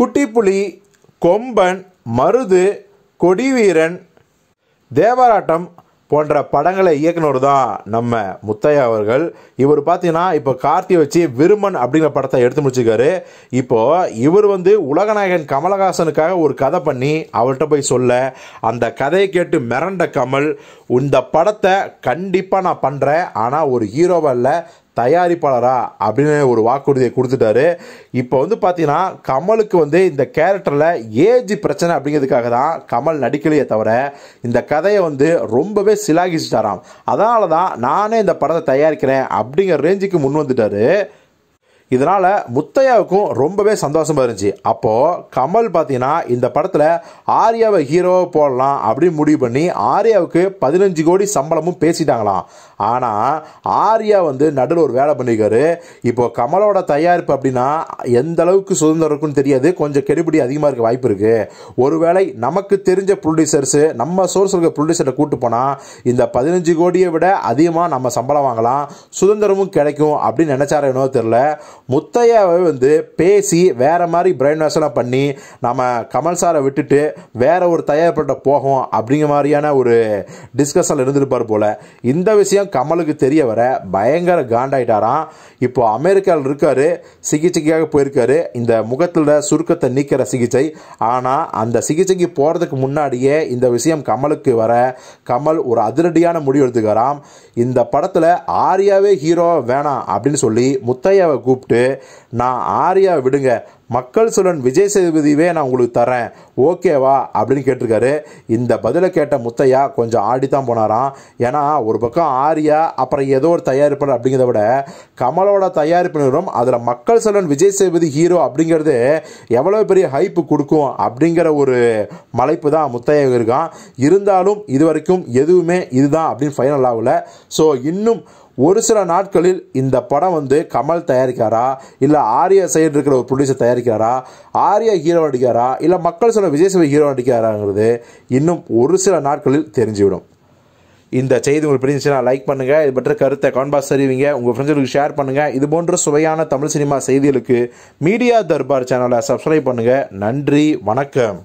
குட்டிப்புலி கொம்பன் மருது கொடிவீரன் தேவராட்டம் போன்ற படங்களை இயக்குனர் தான் நம்ம முத்தையா அவர்கள் இவர் பார்த்தீங்கன்னா இப்போ கார்த்தி வச்சு விருமன் அப்படிங்கிற படத்தை எடுத்து முடிச்சுக்காரு இப்போது இவர் வந்து உலகநாயகன் கமலஹாசனுக்காக ஒரு கதை பண்ணி அவர்கிட்ட போய் சொல்ல அந்த கதையை கேட்டு மிரண்ட கமல் இந்த படத்தை கண்டிப்பாக நான் பண்ணுறேன் ஆனால் ஒரு ஹீரோவை இல்லை தயாரிப்பாளரா அப்படின்னு ஒரு வாக்குறுதியை கொடுத்துட்டாரு இப்போ வந்து பார்த்தீங்கன்னா கமலுக்கு வந்து இந்த கேரக்டரில் ஏஜ் பிரச்சனை அப்படிங்கிறதுக்காக தான் கமல் நடிக்கலையே தவிர இந்த கதையை வந்து ரொம்பவே சிலாகிச்சுட்டாராம் அதனால தான் நானே இந்த படத்தை தயாரிக்கிறேன் அப்படிங்கிற ரேஞ்சுக்கு முன் வந்துட்டாரு இதனால் முத்தையாவுக்கும் ரொம்பவே சந்தோஷமாக இருந்துச்சு அப்போது கமல் பார்த்தீங்கன்னா இந்த படத்தில் ஆர்யாவை ஹீரோவை போடலாம் அப்படின்னு முடிவு பண்ணி ஆர்யாவுக்கு பதினஞ்சு கோடி சம்பளமும் பேசிட்டாங்களாம் ஆனால் ஆர்யா வந்து நடுவில் ஒரு வேலை பண்ணிக்காரு இப்போ கமலோட தயாரிப்பு அப்படின்னா எந்த அளவுக்கு சுதந்திரம் இருக்குன்னு தெரியாது கொஞ்சம் கெடுபிடி அதிகமாக இருக்க வாய்ப்பு இருக்குது ஒருவேளை நமக்கு தெரிஞ்ச ப்ரொடியூசர்ஸு நம்ம சோர்ஸ் இருக்க ப்ரொடியூசர்கிட்ட கூட்டு போனால் இந்த பதினஞ்சு கோடியை விட அதிகமாக நம்ம சம்பளம் வாங்கலாம் சுதந்திரமும் கிடைக்கும் அப்படின்னு நினச்சாரோ என்னவோ தெரில முத்தையாவை வந்து பேசி வேறு மாதிரி பிரெயின் வாஷெல்லாம் பண்ணி நம்ம கமல் சாரை விட்டுட்டு வேற ஒரு தயார்பட்ட போகும் அப்படிங்கிற மாதிரியான ஒரு டிஸ்கஷன் இருந்திருப்பார் போல் இந்த விஷயம் கமலுக்கு தெரிய வர பயங்கர காண்டாயிட்டாராம் இப்போ அமெரிக்காவில் இருக்கார் சிகிச்சைக்காக போயிருக்காரு இந்த முகத்தில் சுருக்கத்தை நீக்கிற சிகிச்சை ஆனால் அந்த சிகிச்சைக்கு போகிறதுக்கு முன்னாடியே இந்த விஷயம் கமலுக்கு வர கமல் ஒரு அதிரடியான முடிவு எடுத்துக்காராம் இந்த படத்தில் ஆரியாவே ஹீரோ வேணாம் அப்படின்னு சொல்லி முத்தையாவை கூப்பிட்டு கூப்பிட்டு நான் ஆரியா விடுங்க மக்கள் சொல்லன் விஜய் சேதுபதிவே நான் உங்களுக்கு தரேன் ஓகேவா அப்படின்னு கேட்டிருக்காரு இந்த பதிலை கேட்ட முத்தையா கொஞ்சம் ஆடி தான் போனாராம் ஏன்னா ஒரு பக்கம் ஆரியா அப்புறம் ஏதோ ஒரு தயாரிப்பு அப்படிங்கிறத விட கமலோட தயாரிப்பு நிறுவனம் அதில் மக்கள் சொல்லன் விஜய் சேதுபதி ஹீரோ அப்படிங்கிறது எவ்வளோ பெரிய ஹைப்பு கொடுக்கும் அப்படிங்கிற ஒரு மலைப்பு தான் முத்தையா இருக்கான் இருந்தாலும் இது வரைக்கும் எதுவுமே இதுதான் அப்படின்னு ஃபைனல் ஆகல ஸோ இன்னும் ஒரு சில நாட்களில் இந்த படம் வந்து கமல் தயாரிக்காரா இல்லை ஆரியா சைடு இருக்கிற ஒரு ப்ரொடியூசர் தயாரிக்காரா ஆர்யா ஹீரோ அடிக்காரா இல்லை மக்கள் சில விஜய் சேவை ஹீரோ அடிக்காராங்கிறது இன்னும் ஒரு சில நாட்களில் தெரிஞ்சுவிடும் இந்த செய்தி உங்களுக்கு பிடிச்சிச்சுன்னா லைக் பண்ணுங்கள் இது பற்றி கருத்தை கான்பாஸ் தெரிவிங்க உங்கள் ஃப்ரெண்ட்ஸுக்கு ஷேர் பண்ணுங்கள் இது போன்ற சுவையான தமிழ் சினிமா செய்திகளுக்கு மீடியா தர்பார் சேனலை சப்ஸ்கிரைப் பண்ணுங்கள் நன்றி வணக்கம்